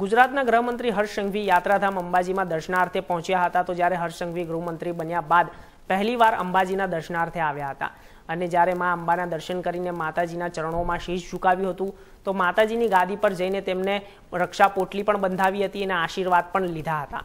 ગુજરાતના ગૃહમંત્રી હર્ષ સંઘવી યાત્રાધામ અંબાજીમાં દર્શનાર્થે પહોંચ્યા હતા તો જ્યારે હર્ષ સંઘવી ગૃહમંત્રી બન્યા બાદ પહેલી વાર અંબાજીના દર્શનાર્થે આવ્યા હતા અને જ્યારે મા અંબાના દર્શન કરીને માતાજીના ચરણોમાં શીશ ઝુકાવ્યું હતું તો માતાજીની ગાદી પર જઈને તેમને રક્ષા પોટલી પણ બંધાવી હતી અને આશીર્વાદ પણ લીધા હતા